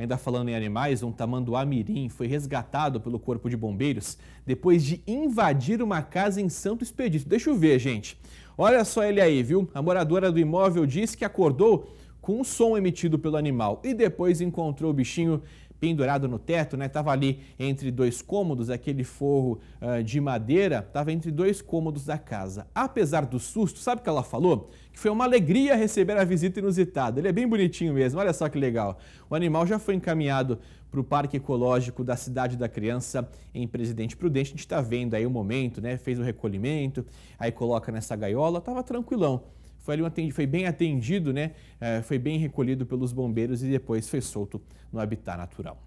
Ainda falando em animais, um tamanduá mirim foi resgatado pelo Corpo de Bombeiros depois de invadir uma casa em Santo Expedito. Deixa eu ver, gente. Olha só ele aí, viu? A moradora do imóvel disse que acordou com o som emitido pelo animal e depois encontrou o bichinho pendurado no teto, né? Tava ali entre dois cômodos, aquele forro uh, de madeira, tava entre dois cômodos da casa. Apesar do susto, sabe o que ela falou? Que foi uma alegria receber a visita inusitada. Ele é bem bonitinho mesmo, olha só que legal. O animal já foi encaminhado para o Parque Ecológico da Cidade da Criança em Presidente Prudente. A gente está vendo aí o momento, né? Fez o recolhimento, aí coloca nessa gaiola, tava tranquilão foi, ali um foi bem atendido, né? É, foi bem recolhido pelos bombeiros e depois foi solto no habitat natural.